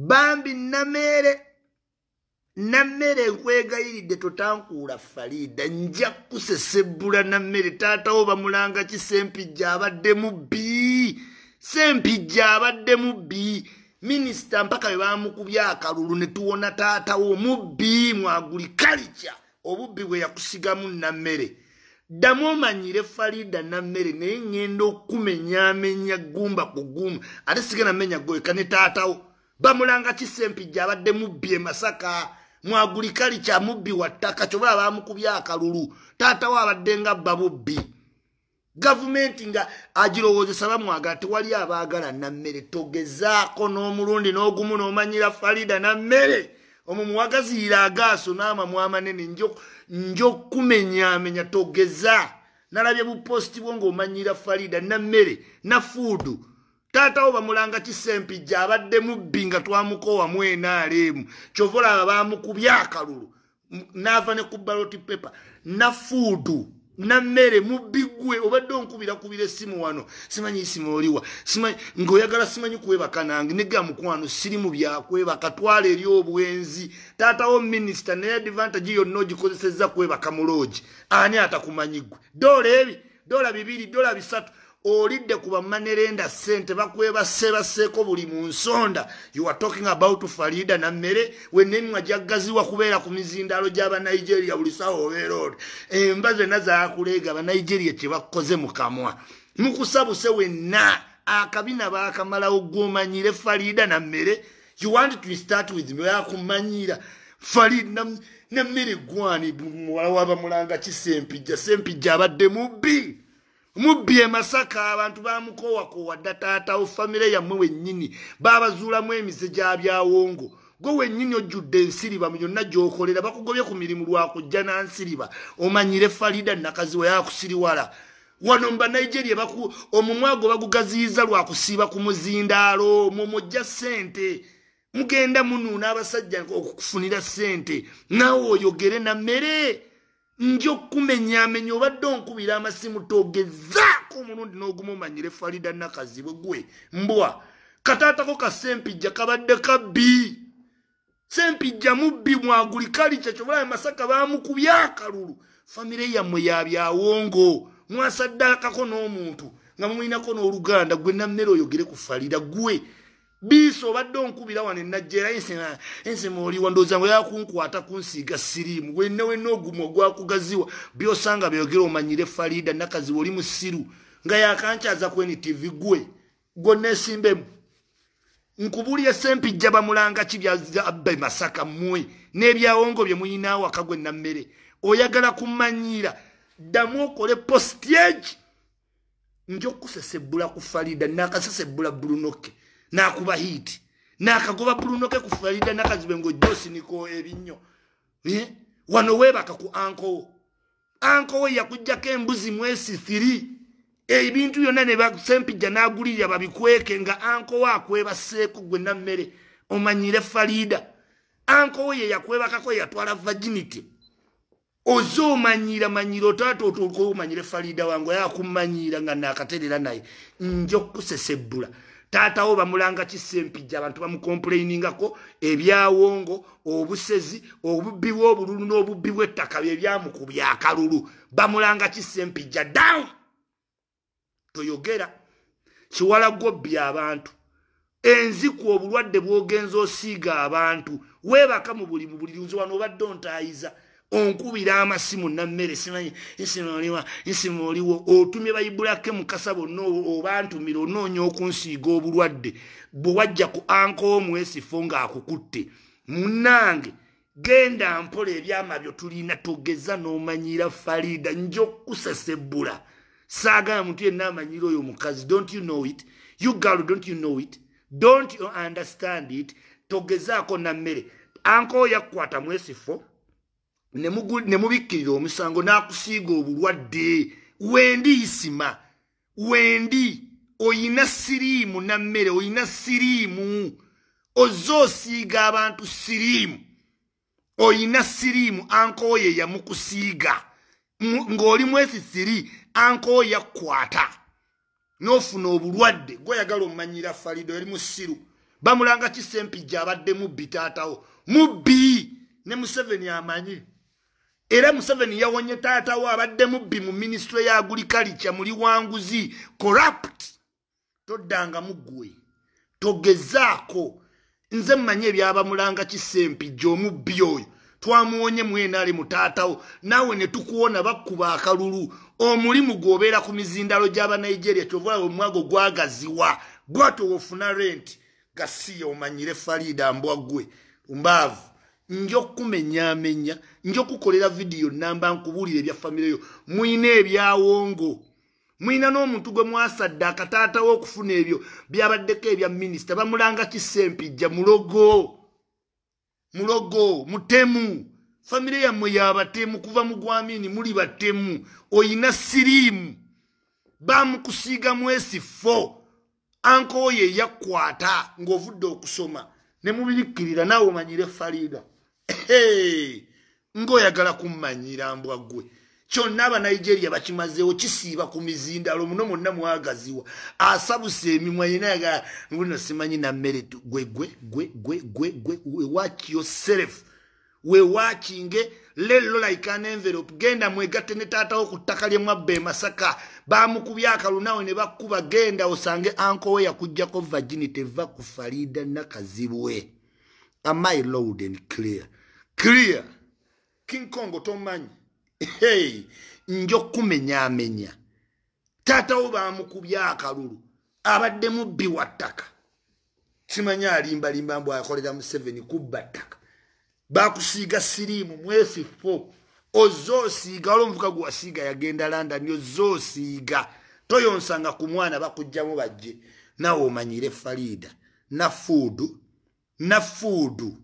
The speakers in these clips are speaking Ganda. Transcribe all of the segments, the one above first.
bambi nameere nammere nkwegayiridde totankuula falida nja kusesebbula nammere taatawo bamulanga ki sempijja abadde mubbi sempijja abadde mubbi minisita mpaka bwe bamukubya akalulu ne tuwona taatawo mubbi mwagulikalica obubbi bwe yakusigamu nammere ddamu omanyire falida nammere naye ngenda okumenyamenya gumba ku gumba ate sigenamenya goeka ne taatawo bamulanga kisempijja abadde mubbi emasaka mwagulikali kya mubbi wattaka kyoba abamukubya akalulu taata we abadde nga bba bubbi gavumenti nga agirowozesa bamwagala tewali abaagala nammere togezaako n'omulundi n'ogumu n'omanyira falida nammere omumuwagaziira agaaso n'amamwamanene njokumenyamenya togeza nalabye buposti bwo ng'omanyira falida nammere nafuudu na taata wo bamulanga kisempijja abadde mubbi nga twamukowa mu enaaleemu kyovola aba bamukubya akalulu naava ne ku baloti pepa na fuudu nammere mubbigwe obadde onkubira kubira essimu wano simanyi isimu oliwa ngaoyagala simanyi kwebaka nange negga mukwano siri mu byakwebaka twala eri obwenzi taatawo minisita naye advantage yonna ogikozesezza kwebaka mu loogi ani atakumanyigwe doola ebi doola bibiri doola bisatu olidde ku bamanerenda ssente bakwebasebaseeko buli mu nsonda farida nammere wenenwa jaggaziwa kubeera ku mizindaalo gy'abanigeria buli sawa obeera oli emba zenna zakuleega banigeria kyebakkoze mu kamwa mukusabuse wenna akabina bakamalawo gwomanyire farida nammere yakumanyira farida nammere gwani muwala wabamulanga kisempijja sempijja abadde mubbi mubi emasaka abantu bamukowa kowadda taatawo famire yammwe wennyini babazuulamu emize gyabyawongo gwe wennyini ojjudde ensiriba mu yonna gy'okolera bakugobye ku mirimu lwakujja nansiriba omanyire falida nakazi we yakusiriwala wano mu banigeria baku omumwago bagugaziyiza lwakusiiba ku muzindaalo omwo mujja ssente mugenda munuuna abasajja okufunira ssente naawe oyogere nammere nja okkumenyaamenya obadde onkubira amasimu togezaako omulundi n'ogumumanyire falida nakazibwe gwe mbwa kataatako kasempijja kabadde kabbi sempijja mubbi mwaguli kali kyakyobulaba masaka baamukubya akalulu famire yammwe yabyawongo mwasaddakako n'omuntu nga mumwinako n'oluganda gwe nammere oyogere ku falida gwe biisa obadde onkubira wano enajjaera ensema oliwa ndooza ngu yakunkwata kunsiiga siriimu wenna wenna ogumu ogwakugaziwa byosanga byogera omanyire falida nakaziwa oli musiru nga yakancaza kweni tv gwe gwonnesimbemu nkubulya sempijja bamulanga ki byabe masaka mmwe n'ebyawongo bye muyinaawaka gwe nammere oyagala kumanyira ddamu okole postage nja okukusesa ebbula ku falida nakasesa ebbula bulunoke nakuba hit nakagoba bulunoke ku florida nakazibe ngaojosi niko ebinyo eh? wano webaka ku ankowo ankowo yakujjako embuzi mwesi thiri eh, ebintu byonna nebasempija nagulirira babikweke nga ankowo akwebaseeko gwena mmere omanyire falida ankowo ye yakwebakako yatwala virginity oze omanyira manyira otatotoomanyire falida wange oyakumanyira nga nakaterera naye njokusesebbula taatawo bamulanga kisempijja abantu bamukompulayiningako ebyawongo obusezi obubbi bwobululu n'obubbi bwettaka byebyamukubya akalulu bamulanga kisempijja down toyogera kiwala gobbi abantu enziku obulwadde bwogenza osiiga abantu webaka mu buli mu buli lunzi wano obadde ontaayiza onkubira amasimu nammere simanyi nsima oliwa nsima oliwo otumye bayibulake mukasa bonna obantumire onoonya okunsiiga obulwadde bwewajja ku ankomwesifo ng'akukutte munange genda mpola ebyama byo tulina togeza n'omanyira falida nja okkusesebbula saagala muntu yenna amanyira oyo mukazi don't you know it you girl don't you know it don't you understand it togezaako nammere ankoyakkwata mwesifo ne mubikkirira omusango n'akusiiga obulwadde wendi isima wendi oyina siriimu nammere oyina siriimu ozze osiiga abantu siriimu oyina siriimu ankoye yamukusiiga ng'oli mwesisiri ankoye yakkwata n'ofuna obulwadde gweyagala omumanyira falido yali musiru bamulanga kisempijja abadde mubbi taatawo mubbi ne museveni amanyi era museveni yawonye taatawo abadde mubbi mu ministure ya agulikalica muli wanguzi corrupt toddangamu ggwe togezaako nze mmanyi ebyabamulanga kisempijja omubbi oyo twamuwonye mwenaali mutaatawo naawe ne tukuwona bakkuba akalulu omulimu gwobeera ku mizindalo gy'abanigeria kyovalawe omwago gwagaziwa gwatowofuna renti gasiya omanyire falida mbwaggwe mbaavu njo kumenyamenya njo kukolera video namba nkubulire bya family yo muine ebyawongo muina no muntu gwe mwasadde akataata wo kufuna ebyo byabaddeke ebya minister bamulanga kisempi ja mulogo mulogo mutemu family ya moya batemu kuva mugwamini muli batemu oyina sirimu bamukusiga mwesi fo anko ye yakwata ngovudde okusoma ne mubirikirira nawo manyire farida ng'oyagala kummanyira mbwa ggwe kyonna abanigeria bakimazeewo kisiiba ku mizindalo muno mwonna mwagaziwa asabusa emimwa yena yagala nguno simanyi nammere gwegwegwegwegwewakiyoserf wewakinge lelo like an envelope genda mwegatte ne taatawo ku ttaka lyemwabba emasaka bamukubya akalunawe ne bakkuba genda osange ankowe yakugjako virginity eva ku farida nakazibwe amy lord and clear clear king kong tomanyi hey, njo kumenyamenya tatawo bamukubya akalulu abadde mubbi wattaka kimanya alimbalimba mbu akolera mu seven kubba ttaka bakusiiga siriimu mwesifo ozze osiiga ala omuvuka gwewasiiga yagenda london ozze osiiga toyonsanga ku mwana bakugjamu bajje nawe omanyire falida na fuudu na fuudu na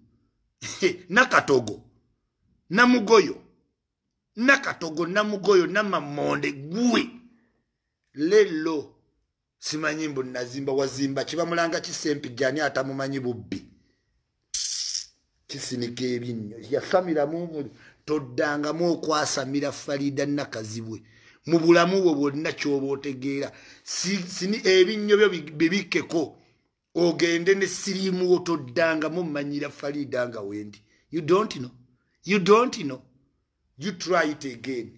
nakatogo namugoyo nakatogo namugoyo namamonde gwe lelo simanyi mbu nazimba wazimba kibamulanga kisempi gani atamumanyi bubbi kisinika ebinnyo yasamiramu toddangamu okwasamira farida nakazibwe mu bulamu bwo bwonna kyoba otegeera ebinnyo byo bebikeko ogende ne sirimu otoddanga mumanyira farida nga wendi you don't know you don't know you try it again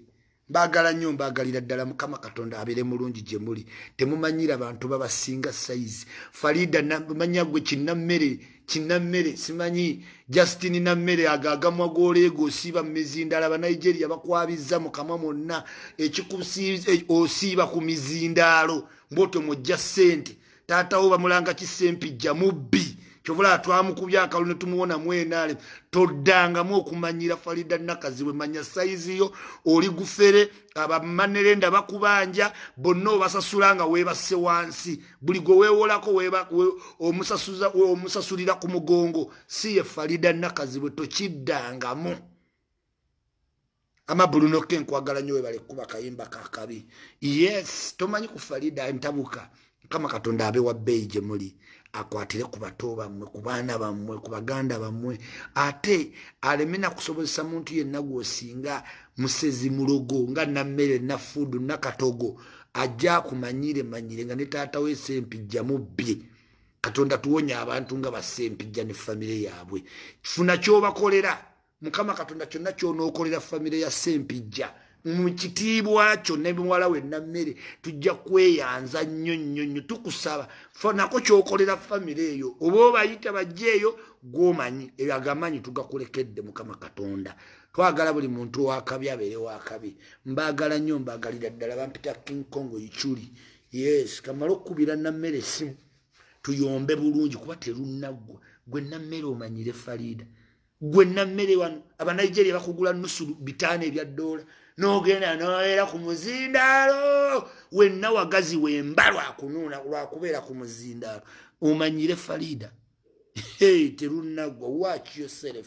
mbagala nnyo mbagalira ddala mukama katonda abeere mulungi gye muli temumanyira bantu babasinga saizi farida manya gwe kinnammere kinnammere simanyi justin nammere agagamwa gwoleegaosiiba mumizindaala banigeria bakwabizza mukama mwonna ekikusi e, osiiba ku mizindaalo mbwotyo mujja ssente taatawo bamulanga kisempijja mubbi kyovula atwamukubya akalu netumuwona mwenaale toddangamu okumanyira farida nakazi we manya saiziyo oli gufere abamanerenda bakubanja bonna obasasula nga weebase wansi buli gwe weewolako omusasulira ku mugongo si ye farida nakazi bwe tokiddangamu amabulunokenkwagala nyo webale kuba kayimba kakabi yes tomanyi ku farida entabuka mukama katonda abe wa bbeeyi gye muli akwatire ku bato bammwe ku baana bammwe ku baganda bammwe ate aleme nakusobozesa muntu yenna gwosinga musezi mulogo nga nammere nafudu nakatogo ajja akumanyire manyire nga ne taata we esempijja mubbye katonda tuwonye abantu nga bassempijja ne famire yaabwe funa kyobakolera mukama katonda kyonna kyonookolera famire ya sempijja se mukitiibwa kyo ne muwala wenna mmere tujja kweyanza nnyo nnyo nnyo tukusaba nako kyokolera famire eyo oba obayita bajjeeyo gomanyi agamanyi tugakulekedde mukama katonda twagala buli muntu wakabi abeere wakabi mbaagala nnyo mbaagalira ddala bampita king kong ikyuli yes kamala okkubira nammere simu tuyombe bulungi kuba terunaggwa gwe nammere omanyire falida gwenammere wano abanigeria bakugula nusu bitaano ebya ddoola nogenda nobeera ku muzindaalo wenna wagazi wemba lwakunuuna lwakubeera ku muzindaalo omanyire farida terunagwa wakiyoserefu